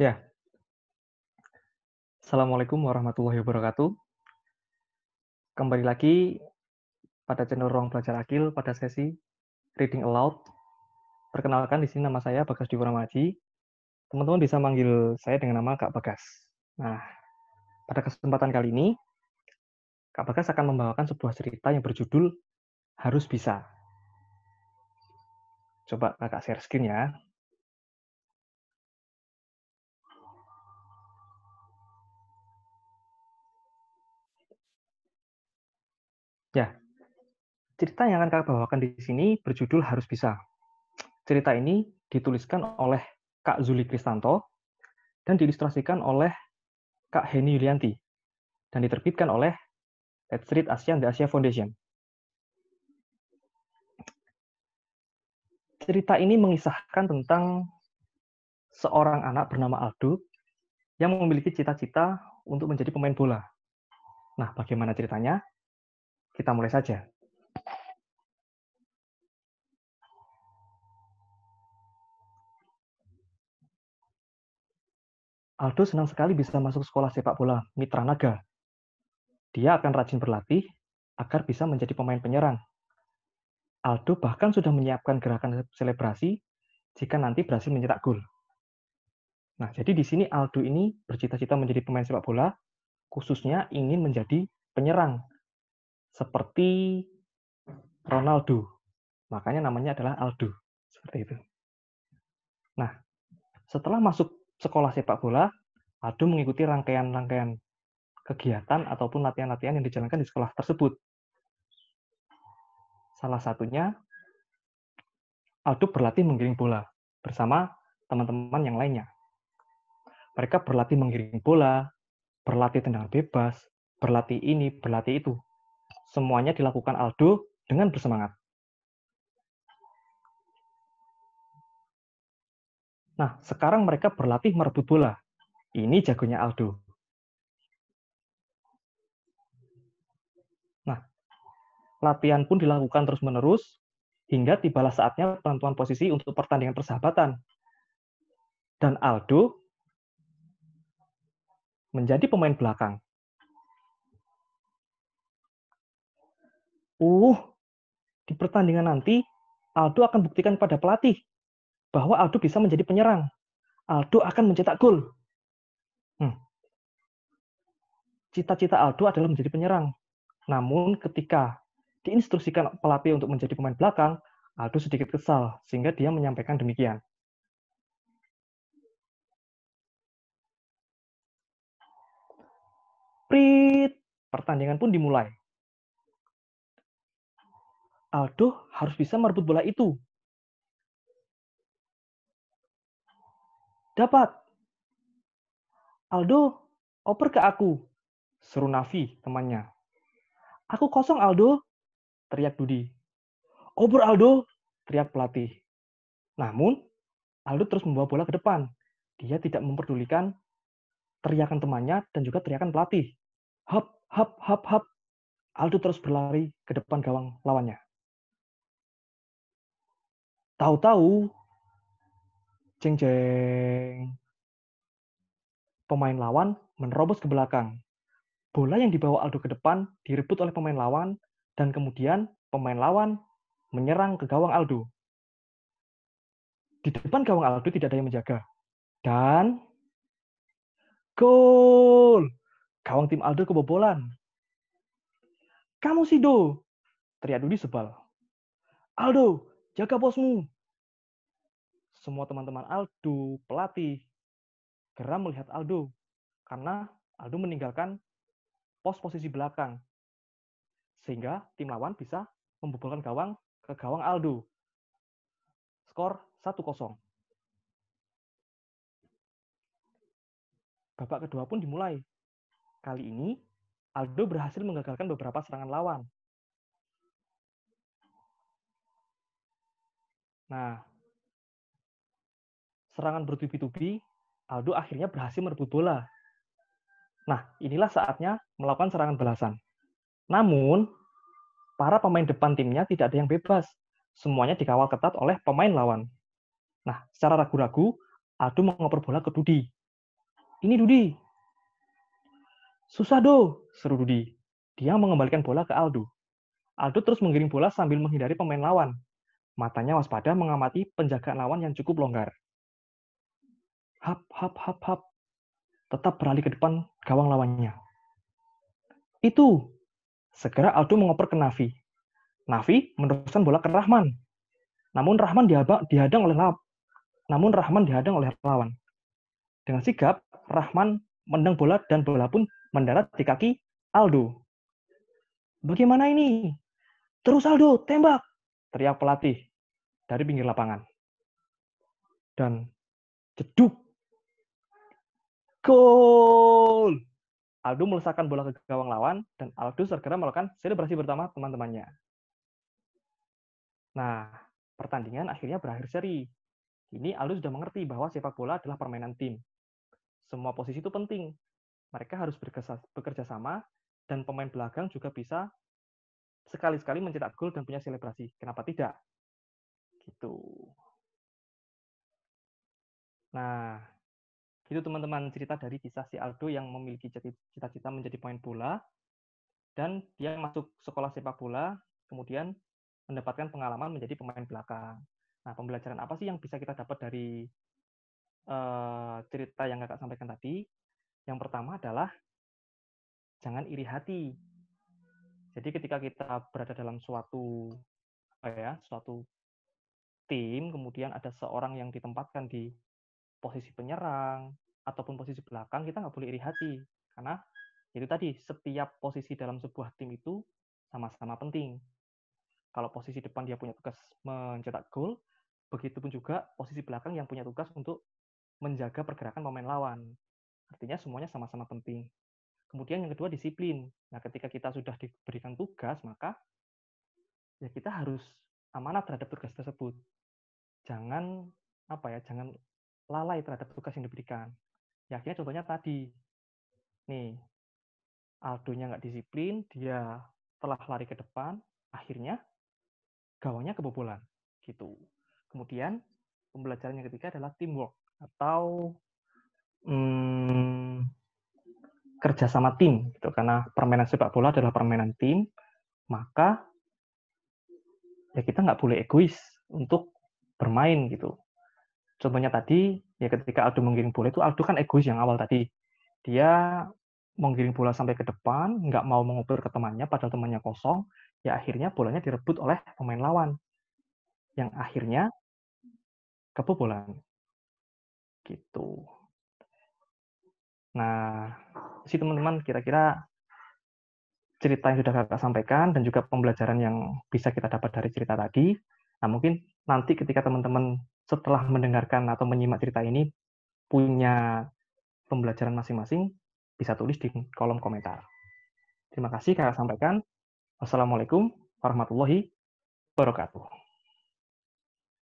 Ya. Assalamualaikum warahmatullahi wabarakatuh. Kembali lagi pada channel Ruang Belajar Akil pada sesi Reading Aloud. Perkenalkan di sini nama saya Bagas Diwaramaji. Teman-teman bisa manggil saya dengan nama Kak Bagas. Nah, pada kesempatan kali ini, Kak Bagas akan membawakan sebuah cerita yang berjudul Harus Bisa. Coba kakak share screen ya. Cerita yang akan kakak bawakan di sini berjudul Harus Bisa. Cerita ini dituliskan oleh Kak Zuli Kristanto dan diilustrasikan oleh Kak Heni Yulianti dan diterbitkan oleh Head Street ASEAN The Asia Foundation. Cerita ini mengisahkan tentang seorang anak bernama Aldo yang memiliki cita-cita untuk menjadi pemain bola. Nah, bagaimana ceritanya? Kita mulai saja. Aldo senang sekali bisa masuk sekolah sepak bola Mitra Naga. Dia akan rajin berlatih agar bisa menjadi pemain penyerang. Aldo bahkan sudah menyiapkan gerakan selebrasi jika nanti berhasil mencetak gol. Nah, jadi di sini Aldo ini bercita-cita menjadi pemain sepak bola, khususnya ingin menjadi penyerang seperti Ronaldo. Makanya namanya adalah Aldo, seperti itu. Nah, setelah masuk sekolah sepak bola, Adu mengikuti rangkaian-rangkaian kegiatan ataupun latihan-latihan yang dijalankan di sekolah tersebut. Salah satunya, Aldo berlatih menggiring bola bersama teman-teman yang lainnya. Mereka berlatih menggiring bola, berlatih tendangan bebas, berlatih ini, berlatih itu. Semuanya dilakukan Aldo dengan bersemangat. Nah, sekarang mereka berlatih merebut bola. Ini jagonya Aldo. Nah, latihan pun dilakukan terus-menerus hingga tibalah saatnya penentuan posisi untuk pertandingan persahabatan. Dan Aldo menjadi pemain belakang. Uh, di pertandingan nanti Aldo akan buktikan pada pelatih bahwa Aldo bisa menjadi penyerang. Aldo akan mencetak gol. cita hmm. Cita-cita Aldo adalah menjadi penyerang. Namun ketika diinstruksikan pelatih untuk menjadi pemain belakang, Aldo sedikit kesal sehingga dia menyampaikan demikian. Prit, pertandingan pun dimulai. Aldo harus bisa merebut bola itu Dapat. Aldo, oper ke aku. Seru Nafi, temannya. Aku kosong, Aldo. Teriak Dudi. Oper, Aldo. Teriak pelatih. Namun, Aldo terus membawa bola ke depan. Dia tidak memperdulikan teriakan temannya dan juga teriakan pelatih. Hap, hap, hap, hap. Aldo terus berlari ke depan gawang lawannya. Tahu-tahu Ceng ceng. Pemain lawan menerobos ke belakang. Bola yang dibawa Aldo ke depan direbut oleh pemain lawan dan kemudian pemain lawan menyerang ke gawang Aldo. Di depan gawang Aldo tidak ada yang menjaga. Dan gol! Gawang tim Aldo kebobolan. Kamu sih Do, Teriak Dudi sebal. Aldo, jaga bosmu semua teman-teman Aldo, pelatih, geram melihat Aldo. Karena Aldo meninggalkan pos posisi belakang. Sehingga tim lawan bisa membobolkan gawang ke gawang Aldo. Skor 1-0. Babak kedua pun dimulai. Kali ini, Aldo berhasil menggagalkan beberapa serangan lawan. Nah, serangan bertubi-tubi, Aldo akhirnya berhasil merebut bola. Nah, inilah saatnya melakukan serangan balasan. Namun, para pemain depan timnya tidak ada yang bebas. Semuanya dikawal ketat oleh pemain lawan. Nah, secara ragu-ragu, Aldo mengoper bola ke Dudi. Ini Dudi. Susah do, seru Dudi. Dia mengembalikan bola ke Aldo. Aldo terus menggiring bola sambil menghindari pemain lawan. Matanya waspada mengamati penjagaan lawan yang cukup longgar hap, hap, hap, hap, tetap beralih ke depan gawang lawannya. Itu. Segera Aldo mengoper ke Navi. Navi meneruskan bola ke Rahman. Namun Rahman dihadang oleh lap. Namun Rahman dihadang oleh lawan. Dengan sigap, Rahman mendang bola dan bola pun mendarat di kaki Aldo. Bagaimana ini? Terus Aldo, tembak! Teriak pelatih dari pinggir lapangan. Dan jeduk Gol! Aldo melesakkan bola ke gawang lawan dan Aldo segera melakukan selebrasi bersama teman-temannya. Nah, pertandingan akhirnya berakhir seri. Ini Aldo sudah mengerti bahwa sepak bola adalah permainan tim. Semua posisi itu penting. Mereka harus bekerja sama dan pemain belakang juga bisa sekali-sekali mencetak gol dan punya selebrasi. Kenapa tidak? Gitu. Nah, itu teman-teman cerita dari kisah si Aldo yang memiliki cita-cita menjadi pemain bola dan dia masuk sekolah sepak bola, kemudian mendapatkan pengalaman menjadi pemain belakang. Nah, pembelajaran apa sih yang bisa kita dapat dari uh, cerita yang kakak sampaikan tadi? Yang pertama adalah jangan iri hati. Jadi ketika kita berada dalam suatu apa ya, suatu tim, kemudian ada seorang yang ditempatkan di posisi penyerang, ataupun posisi belakang kita nggak boleh iri hati karena itu tadi setiap posisi dalam sebuah tim itu sama-sama penting. Kalau posisi depan dia punya tugas mencetak gol, begitupun juga posisi belakang yang punya tugas untuk menjaga pergerakan pemain lawan. Artinya semuanya sama-sama penting. Kemudian yang kedua disiplin. Nah, ketika kita sudah diberikan tugas, maka ya kita harus amanah terhadap tugas tersebut. Jangan apa ya, jangan lalai terhadap tugas yang diberikan. Ya akhirnya contohnya tadi, nih Aldonya nggak disiplin, dia telah lari ke depan, akhirnya gawangnya kebobolan gitu. Kemudian pembelajaran yang ketiga adalah teamwork atau hmm, kerja sama tim gitu karena permainan sepak bola adalah permainan tim maka ya kita nggak boleh egois untuk bermain gitu Contohnya tadi, ya ketika Aldo menggiring bola itu Aldo kan egois yang awal tadi. Dia menggiring bola sampai ke depan, nggak mau mengukur ke temannya, padahal temannya kosong, ya akhirnya bolanya direbut oleh pemain lawan. Yang akhirnya kebobolan. Gitu. Nah, si teman-teman kira-kira cerita yang sudah kakak sampaikan dan juga pembelajaran yang bisa kita dapat dari cerita tadi. Nah, mungkin nanti ketika teman-teman setelah mendengarkan atau menyimak cerita ini punya pembelajaran masing-masing, bisa tulis di kolom komentar. Terima kasih kakak sampaikan. Wassalamualaikum warahmatullahi wabarakatuh.